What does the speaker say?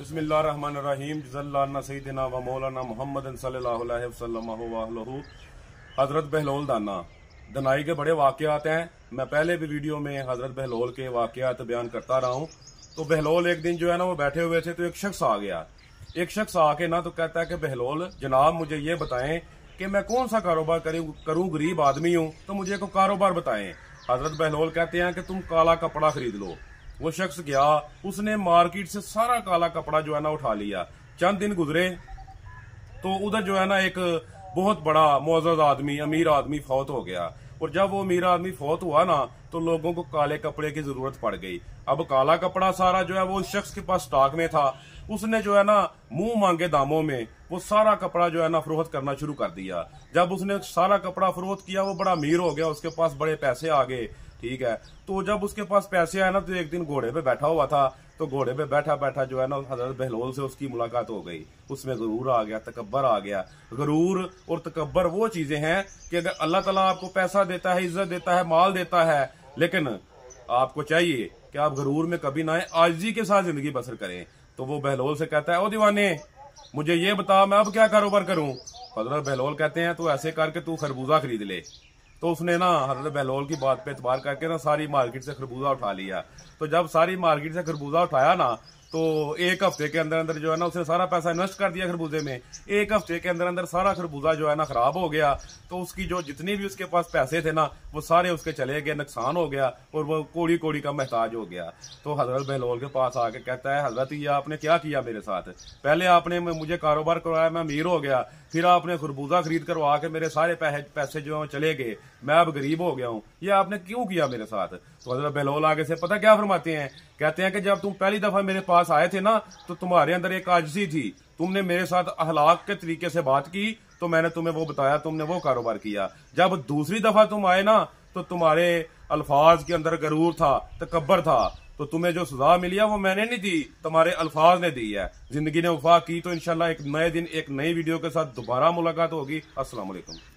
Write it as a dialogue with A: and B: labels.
A: बसमीम सईदना व मौलाना मोहम्मद हज़रत बहलोल दाना दनाई के बड़े वाकत हैं मैं पहले भी वीडियो में हज़रत बहलोल के वाकत बयान करता रहा हूँ तो बहलोल एक दिन जो है ना वो बैठे हुए थे तो एक शख्स आ गया एक शख्स आके ना तो कहता है कि बहलोल जनाब मुझे ये बताएं कि मैं कौन सा कारोबार करूँ करूं गरीब आदमी हूँ तो मुझे को कारोबार बताएं हजरत बहलोल कहते हैं कि तुम काला कपड़ा खरीद लो वो शख्स गया उसने मार्केट से सारा काला कपड़ा जो है ना उठा लिया चंद दिन गुजरे तो उधर जो है ना एक बहुत बड़ा मोजद आदमी अमीर आदमी फौत हो गया और जब वो अमीर आदमी फौत हुआ ना तो लोगों को काले कपड़े की जरूरत पड़ गई अब काला कपड़ा सारा जो है वो उस शख्स के पास स्टॉक में था उसने जो है ना मुंह मांगे दामों में वो सारा कपड़ा जो है ना फरोख्त करना शुरू कर दिया जब उसने सारा कपड़ा फरोख्त किया वो बड़ा अमीर हो गया उसके पास बड़े पैसे आ गए ठीक है तो जब उसके पास पैसे आए ना तो एक दिन घोड़े पे बैठा हुआ था तो घोड़े पे बैठा बैठा जो है ना हजरत बहलोल से उसकी मुलाकात हो गई उसमें गरूर आ गया तकबर आ गया गरूर और तकबर वो चीजें हैं कि अगर अल्लाह तला आपको पैसा देता है इज्जत देता है माल देता है लेकिन आपको चाहिए कि आप गरूर में कभी ना आए आजी के साथ जिंदगी बसर करें तो वो बहलोल से कहता है ओ दीवाने मुझे ये बताओ मैं अब क्या कारोबार करूं हजरत बहलोल कहते हैं तो ऐसे करके तू खरबूजा खरीद ले तो उसने ना हजरत बहलोल की बात पे एतबार करके ना सारी मार्केट से खरबूजा उठा लिया तो जब सारी मार्केट से खरबूजा उठाया ना तो एक हफ्ते के अंदर अंदर जो है ना उसने सारा पैसा इन्वेस्ट कर दिया खरबूजे में एक हफ्ते के अंदर अंदर सारा खरबूजा जो है ना खराब हो गया तो उसकी जो जितनी भी उसके पास पैसे थे ना वो सारे उसके चले गए नुकसान हो गया और वो कोड़ी कोड़ी का महताज हो गया तो हजरत बहलोल के पास आके कहता है हजरत ये आपने क्या किया मेरे साथ पहले आपने मुझे कारोबार करवाया मैं अमीर हो गया फिर आपने खरबूजा खरीद करवा के मेरे सारे पैसे जो है चले गए मैं अब गरीब हो गया हूँ ये आपने क्यों किया मेरे साथ तो हजरत बहलोल आगे से पता क्या फरमाते हैं कहते हैं कि जब तुम पहली दफा मेरे पास पास आए थे ना तो तुम्हारे अंदर एक आजी थी तुमने मेरे साथ अहलाक के तरीके से बात की तो मैंने तुम्हें वो बताया तुमने वो कारोबार किया जब दूसरी दफा तुम आए ना तो तुम्हारे अल्फाज के अंदर गरूर था तकबर था तो तुम्हें जो सजा मिली है वो मैंने नहीं दी तुम्हारे अल्फाज ने दी है जिंदगी ने वफा की तो इनशाला एक नए दिन एक नई वीडियो के साथ दोबारा मुलाकात होगी असला